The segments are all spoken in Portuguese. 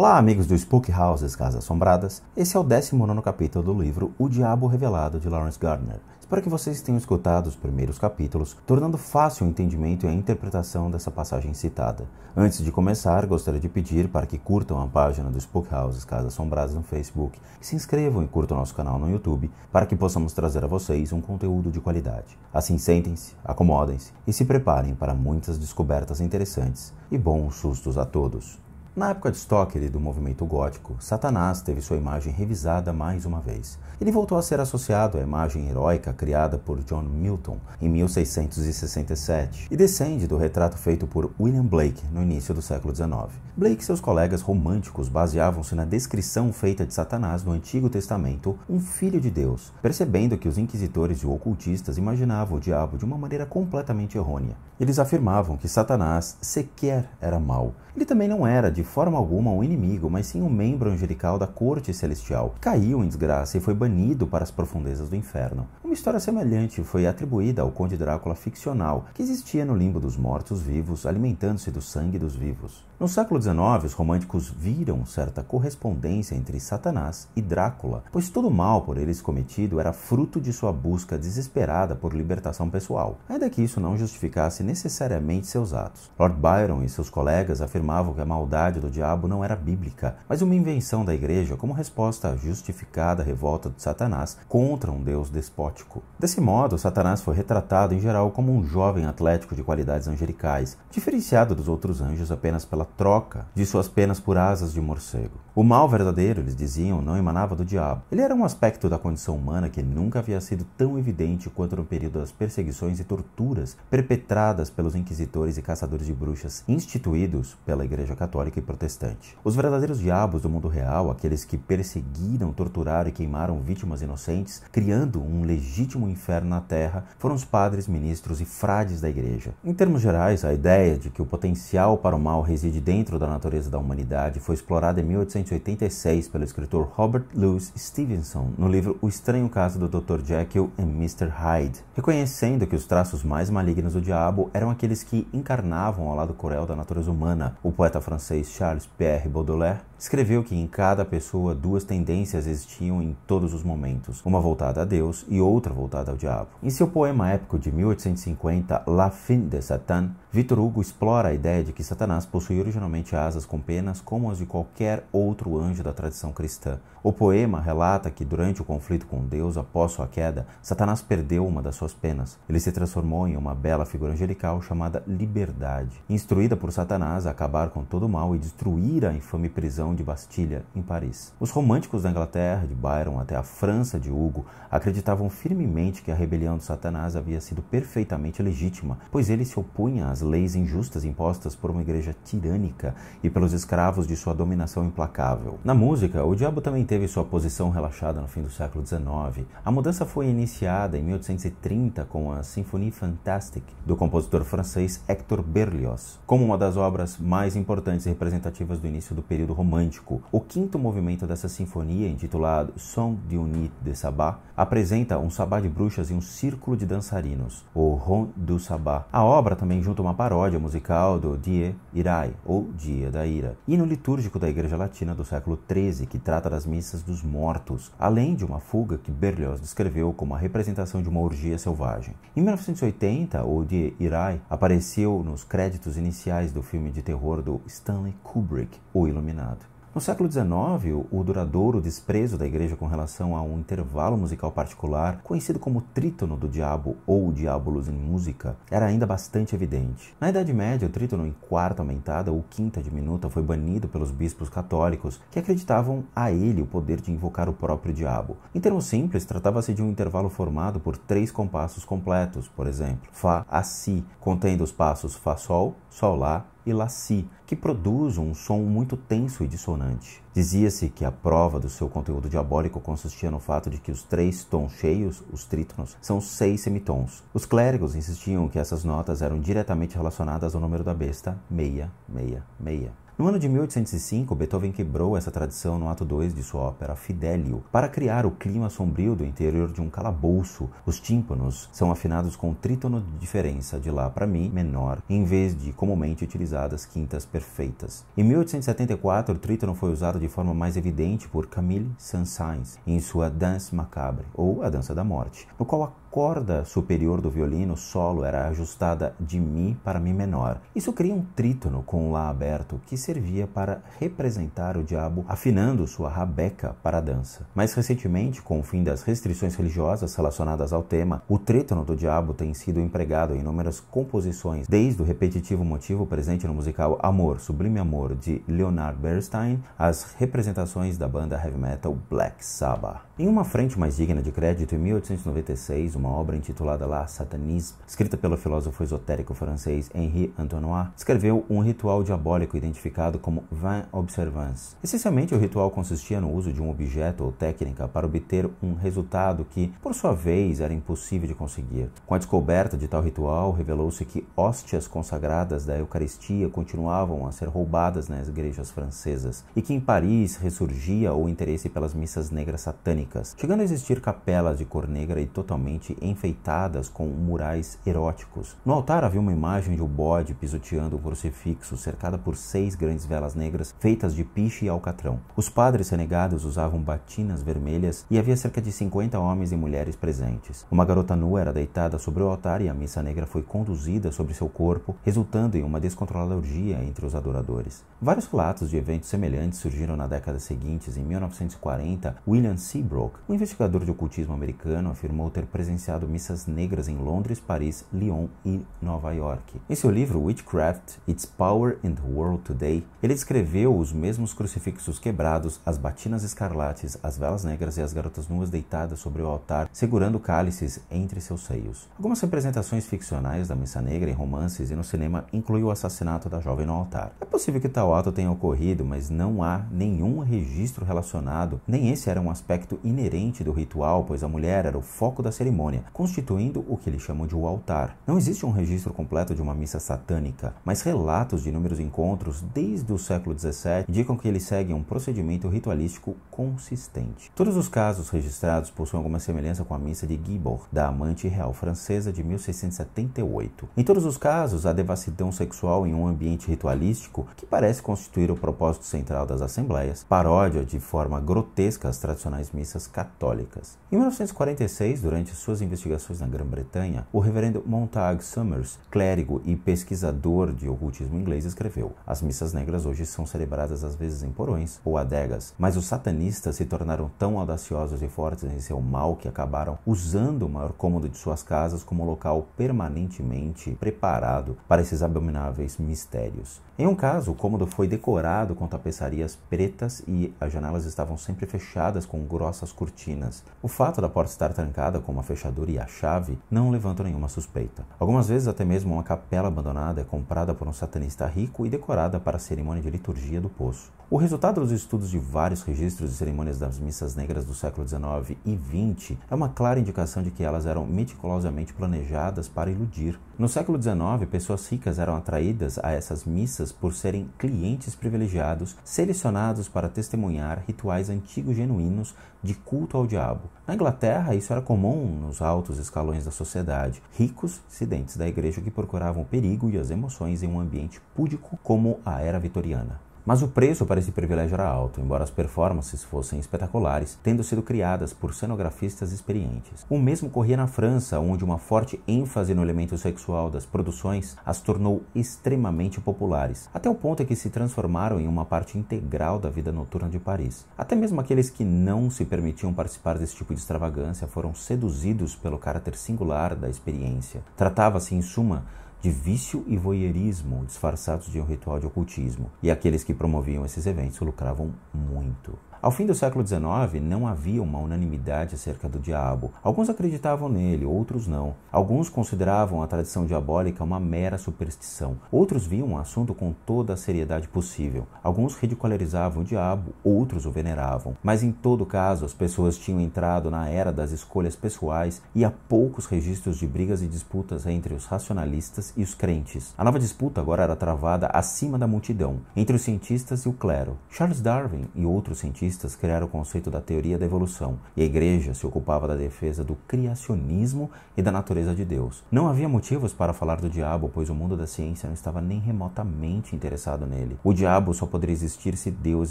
Olá, amigos do Spook Houses, Casas Assombradas. Esse é o 19 capítulo do livro O Diabo Revelado de Lawrence Gardner. Espero que vocês tenham escutado os primeiros capítulos, tornando fácil o entendimento e a interpretação dessa passagem citada. Antes de começar, gostaria de pedir para que curtam a página do Spook Houses, Casas Assombradas no Facebook e se inscrevam e curtam nosso canal no YouTube para que possamos trazer a vocês um conteúdo de qualidade. Assim, sentem-se, acomodem-se e se preparem para muitas descobertas interessantes e bons sustos a todos. Na época de Stoker e do movimento gótico, Satanás teve sua imagem revisada mais uma vez. Ele voltou a ser associado à imagem heróica criada por John Milton em 1667 e descende do retrato feito por William Blake no início do século XIX. Blake e seus colegas românticos baseavam-se na descrição feita de Satanás no Antigo Testamento, um filho de Deus, percebendo que os inquisitores e ocultistas imaginavam o diabo de uma maneira completamente errônea. Eles afirmavam que Satanás sequer era mau. Ele também não era de forma alguma um inimigo, mas sim um membro angelical da corte celestial, que caiu em desgraça e foi banido para as profundezas do inferno. Uma história semelhante foi atribuída ao Conde Drácula ficcional, que existia no limbo dos mortos-vivos, alimentando-se do sangue dos vivos. No século XIX, os românticos viram certa correspondência entre Satanás e Drácula, pois todo mal por eles cometido era fruto de sua busca desesperada por libertação pessoal, ainda que isso não justificasse necessariamente seus atos. Lord Byron e seus colegas afirmavam que a maldade do diabo não era bíblica, mas uma invenção da igreja como resposta à justificada revolta de Satanás contra um Deus despótico. Atlético. Desse modo, Satanás foi retratado em geral como um jovem atlético de qualidades angelicais, diferenciado dos outros anjos apenas pela troca de suas penas por asas de morcego. O mal verdadeiro, eles diziam, não emanava do diabo. Ele era um aspecto da condição humana que nunca havia sido tão evidente quanto no período das perseguições e torturas perpetradas pelos inquisitores e caçadores de bruxas instituídos pela Igreja Católica e Protestante. Os verdadeiros diabos do mundo real, aqueles que perseguiram, torturaram e queimaram vítimas inocentes, criando um legítimo legítimo inferno na Terra foram os padres, ministros e frades da Igreja. Em termos gerais, a ideia de que o potencial para o mal reside dentro da natureza da humanidade foi explorada em 1886 pelo escritor Robert Louis Stevenson no livro O Estranho Caso do Dr. Jekyll e Mr. Hyde, reconhecendo que os traços mais malignos do diabo eram aqueles que encarnavam ao lado cruel da natureza humana. O poeta francês Charles Pierre Baudelaire escreveu que em cada pessoa duas tendências existiam em todos os momentos, uma voltada a Deus e outra outra voltada ao diabo. Em seu poema épico de 1850, La fin de Satan, Victor Hugo explora a ideia de que Satanás possui originalmente asas com penas como as de qualquer outro anjo da tradição cristã. O poema relata que durante o conflito com Deus após sua queda, Satanás perdeu uma das suas penas. Ele se transformou em uma bela figura angelical chamada Liberdade, instruída por Satanás a acabar com todo o mal e destruir a infame prisão de Bastilha, em Paris. Os românticos da Inglaterra, de Byron até a França de Hugo, acreditavam firmemente que a rebelião de Satanás havia sido perfeitamente legítima, pois ele se opunha às leis injustas impostas por uma igreja tirânica e pelos escravos de sua dominação implacável. Na música, o diabo também teve sua posição relaxada no fim do século XIX. A mudança foi iniciada em 1830 com a Symphonie Fantastique do compositor francês Hector Berlioz, como uma das obras mais importantes e representativas do início do período romântico. O quinto movimento dessa sinfonia, intitulado Song de Unit de Sabá, apresenta um sabá de bruxas e um círculo de dançarinos, o Ron du Sabá. A obra também junta uma paródia musical do Die Irai, ou Dia da Ira, e no litúrgico da Igreja Latina do século XIII, que trata das missas dos mortos, além de uma fuga que Berlioz descreveu como a representação de uma orgia selvagem. Em 1980, o Die Irai apareceu nos créditos iniciais do filme de terror do Stanley Kubrick, O Iluminado. No século XIX, o duradouro desprezo da igreja com relação a um intervalo musical particular, conhecido como trítono do diabo ou diabolos em música, era ainda bastante evidente. Na Idade Média, o trítono em quarta aumentada ou quinta diminuta foi banido pelos bispos católicos, que acreditavam a ele o poder de invocar o próprio diabo. Em termos simples, tratava-se de um intervalo formado por três compassos completos, por exemplo, Fá a Si, contendo os passos Fá-Sol, Sol-Lá e Laci, que produzem um som muito tenso e dissonante. Dizia-se que a prova do seu conteúdo diabólico consistia no fato de que os três tons cheios, os trítonos, são seis semitons. Os clérigos insistiam que essas notas eram diretamente relacionadas ao número da besta, meia, meia, meia. No ano de 1805, Beethoven quebrou essa tradição no ato 2 de sua ópera Fidelio, para criar o clima sombrio do interior de um calabouço. Os tímpanos são afinados com trítono de diferença de lá para mi menor, em vez de comumente utilizadas quintas perfeitas. Em 1874, o trítono foi usado de forma mais evidente por Camille Saint-Saëns em sua Danse Macabre, ou A Dança da Morte, no qual a corda superior do violino solo era ajustada de Mi para Mi menor. Isso cria um trítono com o Lá aberto que servia para representar o diabo afinando sua rabeca para a dança. Mais recentemente, com o fim das restrições religiosas relacionadas ao tema, o trítono do diabo tem sido empregado em inúmeras composições, desde o repetitivo motivo presente no musical Amor, Sublime Amor de Leonard Bernstein, às representações da banda heavy metal Black Sabbath. Em uma frente mais digna de crédito, em 1896, uma obra intitulada La Satanisme, escrita pelo filósofo esotérico francês Henri Antoine, escreveu um ritual diabólico identificado como Vain Observance. Essencialmente, o ritual consistia no uso de um objeto ou técnica para obter um resultado que, por sua vez, era impossível de conseguir. Com a descoberta de tal ritual, revelou-se que hóstias consagradas da Eucaristia continuavam a ser roubadas nas igrejas francesas e que em Paris ressurgia o interesse pelas missas negras satânicas chegando a existir capelas de cor negra e totalmente enfeitadas com murais eróticos. No altar havia uma imagem de um bode pisoteando um crucifixo cercada por seis grandes velas negras feitas de piche e alcatrão. Os padres renegados usavam batinas vermelhas e havia cerca de 50 homens e mulheres presentes. Uma garota nua era deitada sobre o altar e a missa negra foi conduzida sobre seu corpo, resultando em uma descontrolada orgia entre os adoradores. Vários relatos de eventos semelhantes surgiram na década seguinte. Em 1940, William Seabrook um investigador de ocultismo americano afirmou ter presenciado missas negras em Londres, Paris, Lyon e Nova York. Em seu livro Witchcraft: Its Power in the World Today, ele descreveu os mesmos crucifixos quebrados, as batinas escarlates, as velas negras e as garotas nuas deitadas sobre o altar, segurando cálices entre seus seios. Algumas representações ficcionais da missa negra em romances e no cinema incluem o assassinato da jovem no altar. É possível que tal ato tenha ocorrido, mas não há nenhum registro relacionado, nem esse era um aspecto inerente do ritual, pois a mulher era o foco da cerimônia, constituindo o que eles chamam de o altar. Não existe um registro completo de uma missa satânica, mas relatos de inúmeros encontros desde o século XVII indicam que eles seguem um procedimento ritualístico consistente. Todos os casos registrados possuem alguma semelhança com a missa de Gibor, da amante real francesa de 1678. Em todos os casos, a devassidão sexual em um ambiente ritualístico, que parece constituir o propósito central das assembleias, paródia de forma grotesca as tradicionais missas católicas. Em 1946, durante suas investigações na Grã-Bretanha, o reverendo Montague Summers, clérigo e pesquisador de ocultismo inglês, escreveu: As missas negras hoje são celebradas às vezes em porões ou adegas, mas os satanistas se tornaram tão audaciosos e fortes em seu mal que acabaram usando o maior cômodo de suas casas como local permanentemente preparado para esses abomináveis mistérios. Em um caso, o cômodo foi decorado com tapeçarias pretas e as janelas estavam sempre fechadas com grossas nossas cortinas. O fato da porta estar trancada com uma fechadura e a chave não levanta nenhuma suspeita. Algumas vezes, até mesmo uma capela abandonada é comprada por um satanista rico e decorada para a cerimônia de liturgia do poço. O resultado dos estudos de vários registros de cerimônias das missas negras do século XIX e XX é uma clara indicação de que elas eram meticulosamente planejadas para iludir. No século XIX, pessoas ricas eram atraídas a essas missas por serem clientes privilegiados selecionados para testemunhar rituais antigos genuínos de culto ao diabo. Na Inglaterra, isso era comum nos altos escalões da sociedade, ricos dissidentes da igreja que procuravam o perigo e as emoções em um ambiente púdico como a era vitoriana. Mas o preço para esse privilégio era alto, embora as performances fossem espetaculares, tendo sido criadas por cenografistas experientes. O mesmo corria na França, onde uma forte ênfase no elemento sexual das produções as tornou extremamente populares, até o ponto que se transformaram em uma parte integral da vida noturna de Paris. Até mesmo aqueles que não se permitiam participar desse tipo de extravagância foram seduzidos pelo caráter singular da experiência. Tratava-se, em suma, de vício e voyeurismo disfarçados de um ritual de ocultismo, e aqueles que promoviam esses eventos lucravam muito. Ao fim do século XIX, não havia uma unanimidade acerca do diabo. Alguns acreditavam nele, outros não. Alguns consideravam a tradição diabólica uma mera superstição. Outros viam o assunto com toda a seriedade possível. Alguns ridicularizavam o diabo, outros o veneravam. Mas em todo caso, as pessoas tinham entrado na era das escolhas pessoais e há poucos registros de brigas e disputas entre os racionalistas e os crentes. A nova disputa agora era travada acima da multidão, entre os cientistas e o clero. Charles Darwin e outros cientistas criaram o conceito da teoria da evolução e a igreja se ocupava da defesa do criacionismo e da natureza de Deus. Não havia motivos para falar do diabo, pois o mundo da ciência não estava nem remotamente interessado nele. O diabo só poderia existir se Deus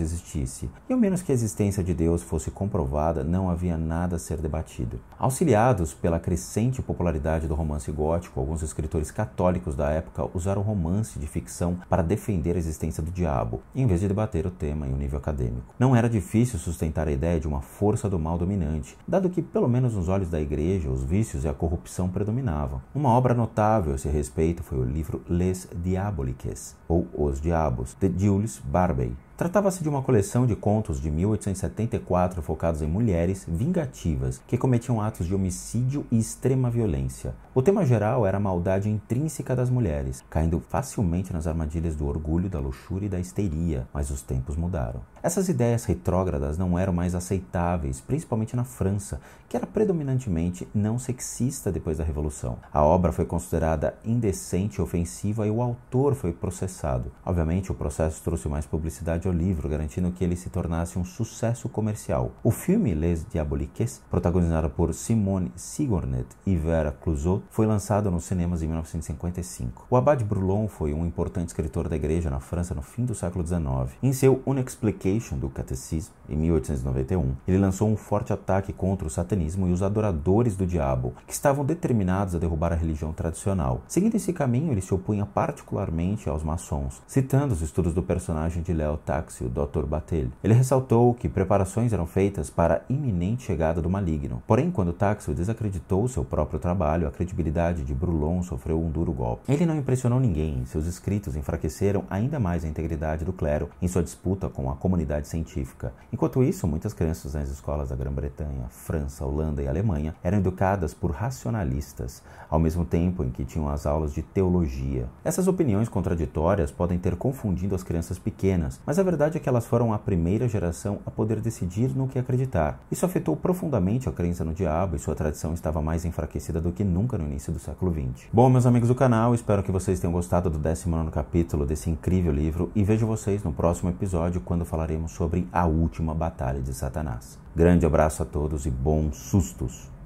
existisse, e ao menos que a existência de Deus fosse comprovada, não havia nada a ser debatido. Auxiliados pela crescente popularidade do romance gótico, alguns escritores católicos da época usaram romance de ficção para defender a existência do diabo, em vez de debater o tema em um nível acadêmico. Não era difícil difícil sustentar a ideia de uma força do mal dominante, dado que, pelo menos nos olhos da igreja, os vícios e a corrupção predominavam. Uma obra notável a esse respeito foi o livro Les Diaboliques, ou Os Diabos, de Jules Barbey, Tratava-se de uma coleção de contos de 1874 focados em mulheres vingativas que cometiam atos de homicídio e extrema violência. O tema geral era a maldade intrínseca das mulheres, caindo facilmente nas armadilhas do orgulho, da luxúria e da histeria, mas os tempos mudaram. Essas ideias retrógradas não eram mais aceitáveis, principalmente na França, que era predominantemente não sexista depois da Revolução. A obra foi considerada indecente e ofensiva e o autor foi processado. Obviamente, o processo trouxe mais publicidade o livro, garantindo que ele se tornasse um sucesso comercial. O filme Les Diaboliques, protagonizado por Simone Sigornet e Vera Clouseau, foi lançado nos cinemas em 1955. O Abade Brulon foi um importante escritor da igreja na França no fim do século XIX. Em seu Unexplication do Catecismo, em 1891, ele lançou um forte ataque contra o satanismo e os adoradores do diabo, que estavam determinados a derrubar a religião tradicional. Seguindo esse caminho, ele se opunha particularmente aos maçons, citando os estudos do personagem de Leo Tag táxi, o Dr. Batel. Ele ressaltou que preparações eram feitas para a iminente chegada do maligno. Porém, quando Táxi desacreditou seu próprio trabalho, a credibilidade de Brulon sofreu um duro golpe. Ele não impressionou ninguém, seus escritos enfraqueceram ainda mais a integridade do clero em sua disputa com a comunidade científica. Enquanto isso, muitas crianças nas escolas da Grã-Bretanha, França, Holanda e Alemanha eram educadas por racionalistas, ao mesmo tempo em que tinham as aulas de teologia. Essas opiniões contraditórias podem ter confundido as crianças pequenas, mas a verdade é que elas foram a primeira geração a poder decidir no que acreditar. Isso afetou profundamente a crença no diabo e sua tradição estava mais enfraquecida do que nunca no início do século XX. Bom, meus amigos do canal, espero que vocês tenham gostado do 19 capítulo desse incrível livro e vejo vocês no próximo episódio quando falaremos sobre a última batalha de Satanás. Grande abraço a todos e bons sustos!